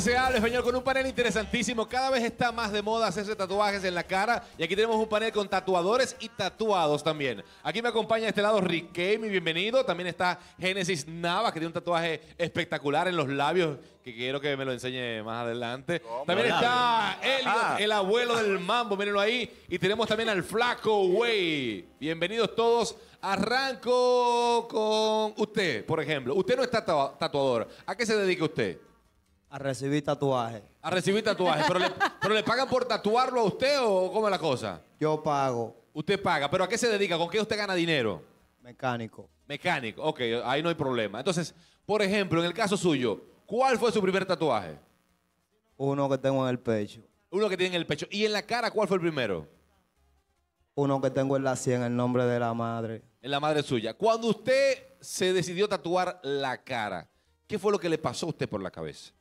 se habla español con un panel interesantísimo. Cada vez está más de moda hacerse tatuajes en la cara. Y aquí tenemos un panel con tatuadores y tatuados también. Aquí me acompaña de este lado Rick bienvenido. También está Génesis Nava, que tiene un tatuaje espectacular en los labios, que quiero que me lo enseñe más adelante. También está Elliot, ah. el abuelo del mambo, mírenlo ahí. Y tenemos también al Flaco Way. Bienvenidos todos. Arranco con usted, por ejemplo. Usted no es tatuador. ¿A qué se dedica usted? A recibir tatuaje. A recibir tatuaje. ¿Pero le, pagan por tatuarlo a usted o cómo es la cosa? Yo pago. Usted paga. ¿Pero a qué se dedica? ¿Con qué usted gana dinero? Mecánico. Mecánico. Ok, ahí no hay problema. Entonces, por ejemplo, en el caso suyo, ¿cuál fue su primer tatuaje? Uno que tengo en el pecho. Uno que tiene en el pecho. ¿Y en la cara cuál fue el primero? Uno que tengo en la sien, el nombre de la madre. En la madre suya. Cuando usted se decidió tatuar la cara, ¿qué fue lo que le pasó a usted por la cabeza?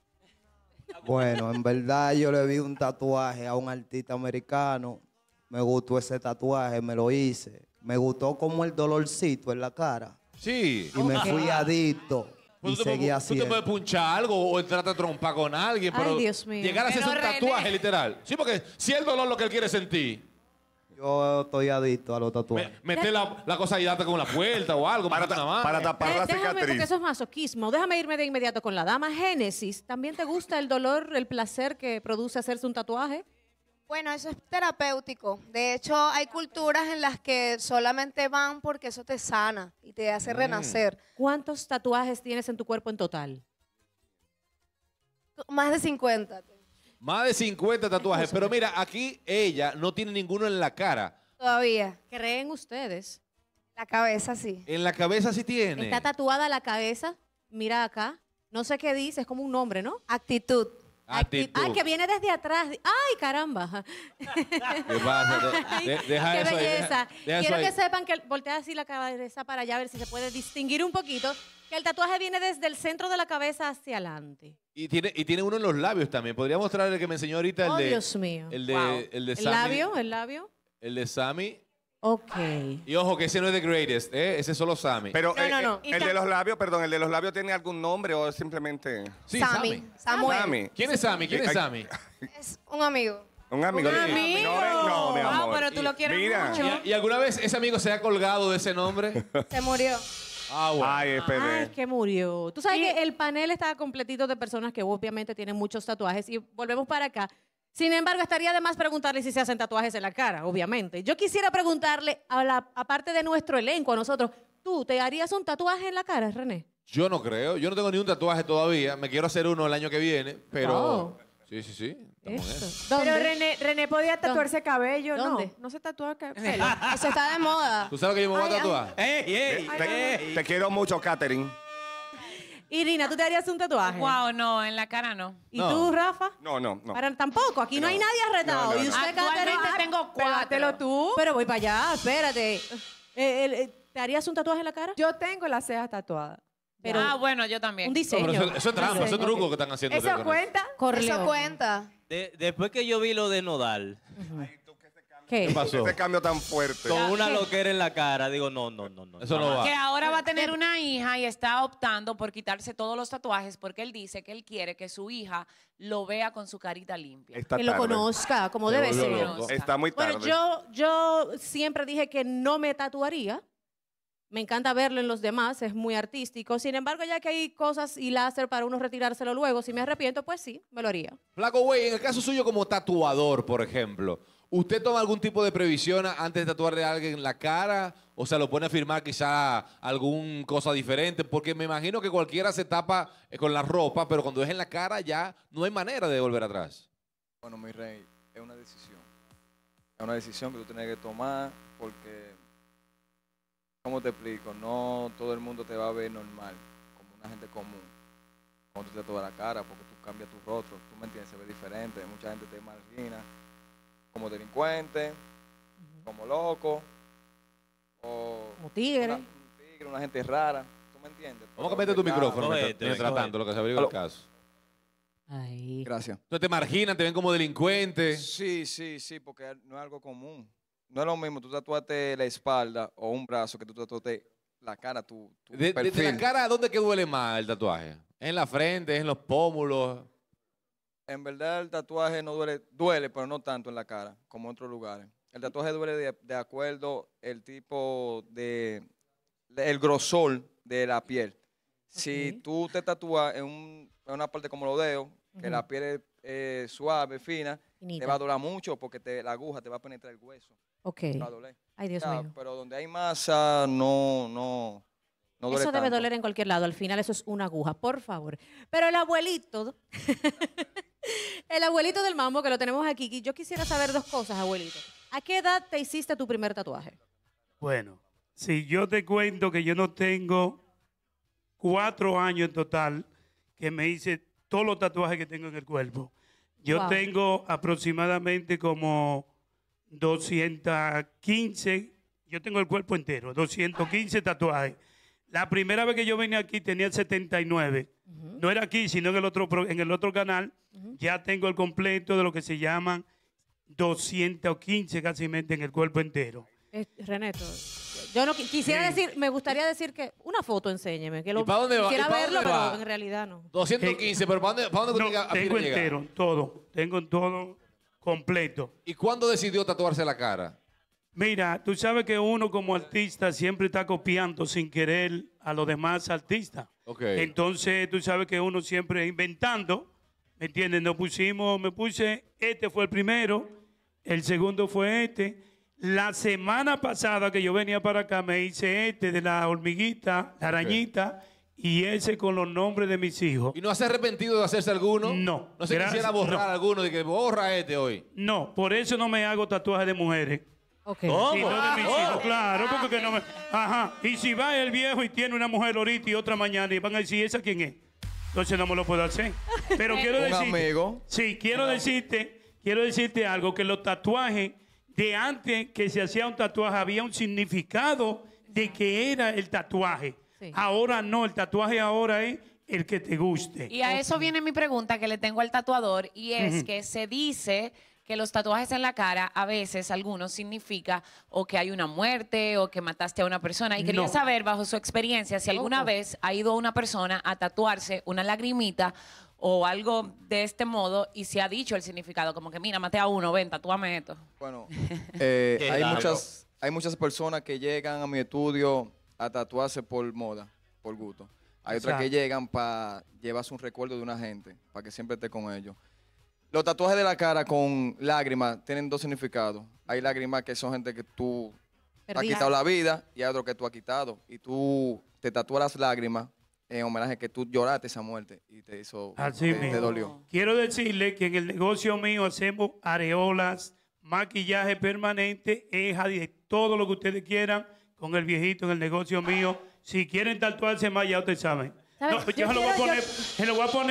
Bueno, en verdad yo le vi un tatuaje a un artista americano. Me gustó ese tatuaje, me lo hice. Me gustó como el dolorcito en la cara. Sí. Y me fui adicto. Y seguí te, te puedes punchar algo o trata a trompar con alguien, pero llegar a hacer un tatuaje literal. Sí, porque si el dolor lo que él quiere sentir, yo estoy adicto a los tatuajes. Mete la, cosa cosa date con la puerta o algo. Para, para tapar la eh, déjame, porque eso es masoquismo. Déjame irme de inmediato con la dama Génesis. ¿También te gusta el dolor, el placer que produce hacerse un tatuaje? Bueno, eso es terapéutico. De hecho, hay culturas en las que solamente van porque eso te sana y te hace mm. renacer. ¿Cuántos tatuajes tienes en tu cuerpo en total? Más de 50. Más de 50 tatuajes. Pero mira, aquí ella no tiene ninguno en la cara. Todavía. ¿Creen ustedes? La cabeza sí. En la cabeza sí tiene. Está tatuada la cabeza. Mira acá. No sé qué dice, es como un nombre, ¿no? Actitud. Ay, que viene desde atrás. Ay, caramba. ¿Qué Qué belleza. Quiero que sepan que voltea así la cabeza para allá a ver si se puede distinguir un poquito. Que el tatuaje viene desde el centro de la cabeza hacia adelante. Y tiene, y tiene uno en los labios también. Podría mostrar el que me enseñó ahorita el oh, de. Dios mío. El de, el de Sammy, El labio, el labio. El de Sammy. Ok. Y ojo, que ese no es The Greatest, ¿eh? ese es solo Sammy. Pero No, eh, no, eh, el de los labios, perdón, el de los labios tiene algún nombre o es simplemente Sí, Sammy. Sammy. ¿Quién es Sammy? ¿Quién es Sammy? Es un amigo. Un amigo. Un No, no, Ah, pero tú lo quieres Mira. mucho. ¿Y, y alguna vez ese amigo se ha colgado de ese nombre? Se murió. Ah, bueno. Ay, Ay, que murió. Tú sabes que el panel está completito de personas que obviamente tienen muchos tatuajes. Y volvemos para acá. Sin embargo, estaría de más preguntarle si se hacen tatuajes en la cara, obviamente. Yo quisiera preguntarle, a la, aparte de nuestro elenco, a nosotros, ¿tú te harías un tatuaje en la cara, René? Yo no creo, yo no tengo ni un tatuaje todavía. Me quiero hacer uno el año que viene, pero... Oh. Sí, sí, sí. Pero René, René podía tatuarse cabello, ¿no? No se tatuaba cabello. Eso está de moda. ¿Tú sabes que yo me voy a tatuar? te, te quiero mucho, Katherine. Irina, ¿tú te harías un tatuaje? Guau, no, en la cara no. ¿Y tú, Rafa? No, no, no. Para, tampoco, aquí no, hay nadie arretado. ¿Y usted, Actualmente tengo cuatro. tú. Pero voy para allá, espérate. Eh, eh, ¿Te harías un tatuaje en la cara? Yo tengo la ceja tatuada. ah, bueno, yo también. un diseño. eso, es trampa, eso es truco que están haciendo. ¿Eso cuenta? Corleone. Eso cuenta. después que yo vi lo de Nodal, ¿Qué? pasó? Este cambio tan fuerte. Con una loquera en la cara, digo, no, no, no, no. Eso no va. Que ahora va a tener una hija y está optando por quitarse todos los tatuajes porque él dice que él quiere que su hija lo vea con su carita limpia. que lo conozca, como debe ser. Está muy tarde. Bueno, yo, yo siempre dije que no me tatuaría. Me encanta verlo en los demás, es muy artístico. Sin embargo, ya que hay cosas y láser para uno retirárselo luego, si me arrepiento, pues sí, me lo haría. Flaco, güey, en el caso suyo como tatuador, por ejemplo, ¿Usted toma algún tipo de previsión antes de tatuarle a alguien la cara? ¿O sea, lo pone a firmar quizá alguna cosa diferente? Porque me imagino que cualquiera se tapa eh, con la ropa, pero cuando es en la cara ya no hay manera de volver atrás. Bueno, mi rey, es una decisión. Es una decisión que tú tienes que tomar porque, ¿cómo te explico? No todo el mundo te va a ver normal, como una gente común. Cuando te tatuas la cara, porque tú cambias tu rostro, tú me entiendes, se ve diferente, mucha gente te imagina como delincuente, como loco, o como tigre. Una, gente rara. ¿Tú me entiendes? Vamos a meter tu micrófono, mientras- este, lo que se abrió el caso. Ahí. Gracias. Entonces te marginan, te ven como delincuente. Sí, sí, sí, porque no es algo común. No es lo mismo tú tatuaste la espalda o un brazo que tú tatuaste la cara, tu, tu De, la cara, ¿dónde que duele más el tatuaje? ¿En la frente? ¿En los pómulos? en verdad el tatuaje no duele, duele, pero no tanto en la cara como en otros lugares. El tatuaje duele de, acuerdo el tipo de, el grosor de la piel. Si tú te tatúas en, una parte como los dedos, que la piel es suave, fina, te va a doler mucho porque te, la aguja te va a penetrar el hueso. Ok. Te Ay, Dios mío. Pero donde hay masa, no, no. No eso debe doler en cualquier lado. Al final eso es una aguja, por favor. Pero el abuelito, El abuelito del mambo, que lo tenemos aquí. Yo quisiera saber dos cosas, abuelito. ¿A qué edad te hiciste tu primer tatuaje? Bueno, si yo te cuento que yo no tengo cuatro años en total, que me hice todos los tatuajes que tengo en el cuerpo. Yo tengo aproximadamente como 215, yo tengo el cuerpo entero, 215 tatuajes. La primera vez que yo vine aquí tenía 79. No era aquí, sino en el otro, en el otro canal. Ya tengo el completo de lo que se llaman 215 casi en el cuerpo entero. Eh, Reneto, yo no quisiera decir, me gustaría decir que una foto enséñeme, que lo para dónde va? quisiera verlo, pero en realidad no. 215, eh, pero ¿para dónde, para Tengo entero, todo, tengo todo completo. ¿Y cuándo decidió tatuarse la cara? Mira, tú sabes que uno como artista siempre está copiando sin querer a los demás artistas. Okay. Entonces, tú sabes que uno siempre inventando, ¿me entiendes? Nos pusimos, me puse, este fue el primero, el segundo fue este. La semana pasada que yo venía para acá me hice este de la hormiguita, la arañita. Y ese con los nombres de mis hijos. ¿Y no has arrepentido de hacerse alguno? No. ¿No se quisiera borrar alguno de que borra este hoy? No, por eso no me hago tatuajes de mujeres. Okay. no de claro, porque no me... Ajá, y si va el viejo y tiene una mujer ahorita y otra mañana, y van a decir, ¿esa quién es? Entonces no me lo puedo hacer. Pero quiero decir. amigo? Sí, quiero decirte, quiero decirte algo, que los tatuajes, de antes que se hacía un tatuaje, había un significado de que era el tatuaje. Ahora no, el tatuaje ahora es el que te guste. Y a eso viene mi pregunta que le tengo al tatuador, y es que se dice que los tatuajes en la cara a veces algunos significa o que hay una muerte o que mataste a una persona. Y quería saber, bajo su experiencia, si alguna vez ha ido una persona a tatuarse una lagrimita o algo de este modo y se ha dicho el significado, como que mira, maté a uno, ven, tatúame esto. Bueno, eh, hay, muchas, hay muchas personas que llegan a mi estudio a tatuarse por moda, por gusto. Hay otras que llegan para llevarse un recuerdo de una gente, para que siempre esté con ellos. Los tatuajes de la cara con lágrimas tienen dos significados. Hay lágrimas que son gente que tú has quitado la vida y hay otro que tú has quitado. Y tú te tatúas las lágrimas en homenaje que tú lloraste esa muerte y te hizo. te, dolió. Quiero decirle que en el negocio mío hacemos areolas, maquillaje permanente, eja todo lo que ustedes quieran con el viejito en el negocio mío. Si quieren tatuarse más, ya ustedes saben. No, yo, lo voy a poner,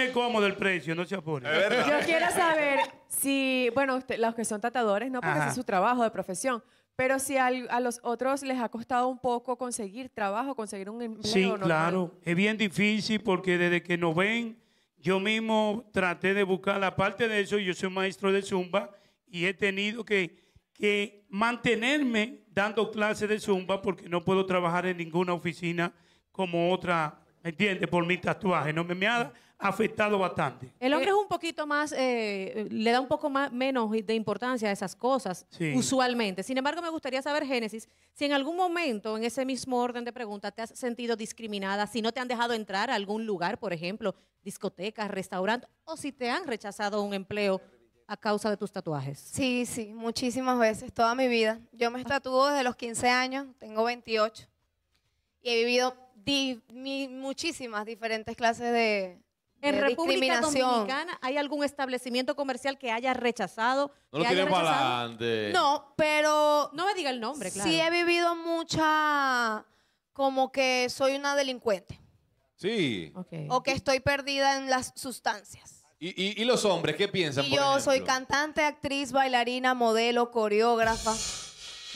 se cómodo el precio, no se apure. Yo quiero saber si, bueno, los que son tratadores, no porque su trabajo de profesión, pero si a los otros les ha costado un poco conseguir trabajo, conseguir un empleo. Sí, claro, es bien difícil porque desde que nos ven, yo mismo traté de buscar, la parte de eso, yo soy maestro de zumba y he tenido que, que mantenerme dando clases de zumba porque no puedo trabajar en ninguna oficina como otra ¿Entiendes? Por mi tatuaje, ¿no? Me, ha afectado bastante. El hombre eh, es un poquito más, eh, le da un poco más, menos de importancia a esas cosas, usualmente. Sin embargo, me gustaría saber, Génesis, si en algún momento, en ese mismo orden de preguntas, te has sentido discriminada, si no te han dejado entrar a algún lugar, por ejemplo, discotecas, restaurante o si te han rechazado un empleo a causa de tus tatuajes. Sí, sí, muchísimas veces, toda mi vida. Yo me ah. tatúo desde los 15 años, tengo 28, y he vivido muchísimas diferentes clases de, en República Dominicana hay algún establecimiento comercial que haya rechazado. No lo para adelante. No, pero. No me diga el nombre, claro. Sí, he vivido mucha. como que soy una delincuente. Sí. O que estoy perdida en las sustancias. ¿Y, los hombres qué piensan? yo soy cantante, actriz, bailarina, modelo, coreógrafa.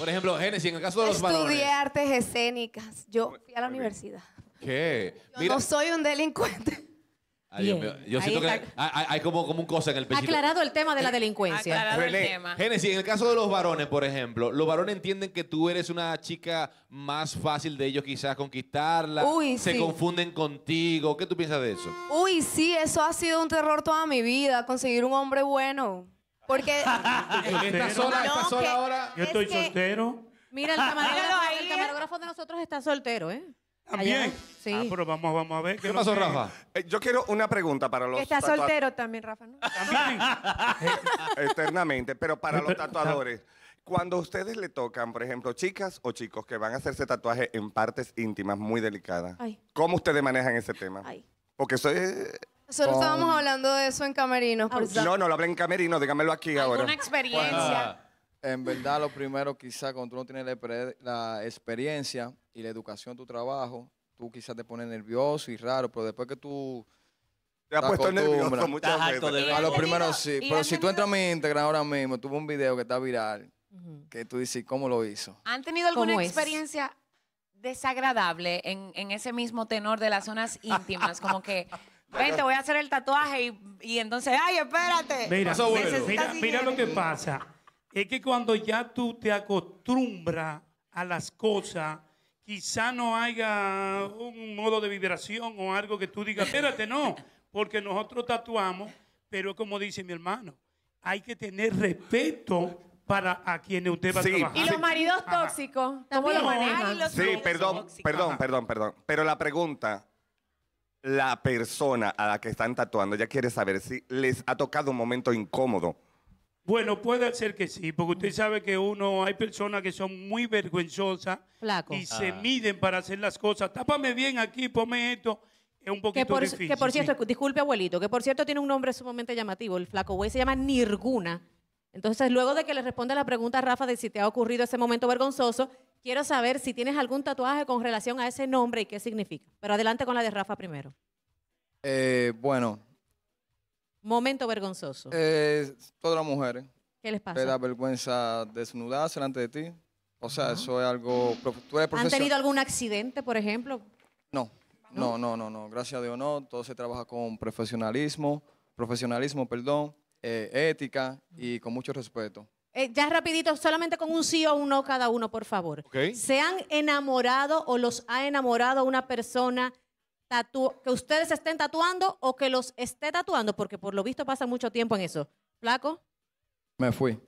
Por ejemplo, Génesis, en el caso de los Estudié artes escénicas. Yo fui a la universidad. ¿Qué? Yo no soy un delincuente. Ay, Yo siento que hay, como, como un cosa en el pechito. Aclarado el tema de la delincuencia. Aclarado el tema. Génesis, en el caso de los varones, por ejemplo, los varones entienden que tú eres una chica más fácil de ellos quizás conquistarla. Uy, se confunden contigo. ¿Qué tú piensas de eso? Uy, sí, eso ha sido un terror toda mi vida, conseguir un hombre bueno. Porque. ¿Estás sola, ahora. Yo estoy soltero. Mira, el camarógrafo, el de nosotros está soltero, ¿eh? También. Sí. Ah, pero vamos, vamos a ver. ¿Qué pasó, Rafa? Eh, yo quiero una pregunta para los está soltero también, Rafa, ¿no? externamente, pero para los tatuadores. Cuando ustedes le tocan, por ejemplo, chicas o chicos que van a hacerse tatuaje en partes íntimas muy delicadas, ¿cómo ustedes manejan ese tema? Porque soy es Solo estábamos hablando de eso en camerinos. Ah, no, no lo hablé en camerinos, dígamelo aquí ahora. Una experiencia. en verdad, lo primero, quizá cuando tú no tienes la, experiencia y la educación tu trabajo, tú quizás te pones nervioso y raro, pero después que tú te has puesto nervioso muchas veces. a lo primero sí, pero si tú entras a mi Instagram ahora mismo, tuve un video que está viral, que tú dices, ¿cómo lo hizo? ¿Han tenido alguna experiencia desagradable en, en, ese mismo tenor de las zonas íntimas? Como que Vente, voy a hacer el tatuaje y, entonces, ay, espérate. Mira, lo que pasa. Es que cuando ya tú te acostumbras a las cosas, quizá no haya un modo de vibración o algo que tú digas, espérate, no, porque nosotros tatuamos, pero como dice mi hermano, hay que tener respeto para a quienes usted va a trabajar. Y los maridos tóxicos, ¿cómo Sí, perdón, perdón, perdón, perdón. Pero la pregunta, la persona a la que están tatuando, ya quiere saber si les ha tocado un momento incómodo. Bueno, puede ser que sí, porque usted sabe que uno, hay personas que son muy vergonzosas y se miden para hacer las cosas. Tápame bien aquí, ponme esto. Es un poquito por, difícil. que por cierto, disculpe abuelito, que por cierto tiene un nombre sumamente llamativo. El flaco güey se llama Nirguna. Entonces, luego de que le responda la pregunta a Rafa de si te ha ocurrido ese momento vergonzoso, Quiero saber si tienes algún tatuaje con relación a ese nombre y qué significa. Pero adelante con la de Rafa primero. Eh, bueno. Momento vergonzoso. Eh, todas las mujeres. ¿Qué les pasa? Te da vergüenza desnudarse delante de ti. O sea, eso es algo... ¿Han tenido algún accidente, por ejemplo? No. No, no, no, no. Gracias a Dios no. Todo se trabaja con profesionalismo, profesionalismo, perdón, eh, ética y con mucho respeto. Eh, ya rapidito, solamente con un sí o un no cada uno, por favor. ¿Se han enamorado o los ha enamorado una persona que ustedes estén tatuando o que los esté tatuando? Porque por lo visto pasa mucho tiempo en eso. ¿Flaco? Me fui.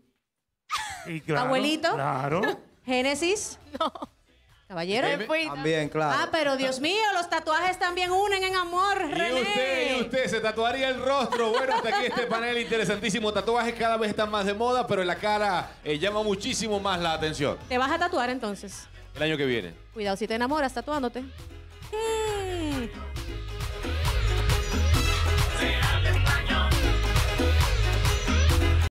¿Abuelito? Claro. ¿Génesis? No. Caballero. También, claro. Ah, pero Dios mío, los tatuajes también unen en amor, René. Y usted, y usted, se tatuaría el rostro. Bueno, hasta aquí este panel interesantísimo. Tatuajes cada vez están más de moda, pero la cara eh, llama muchísimo más la atención. ¿Te vas a tatuar entonces? El año que viene. Cuidado si te enamoras tatuándote.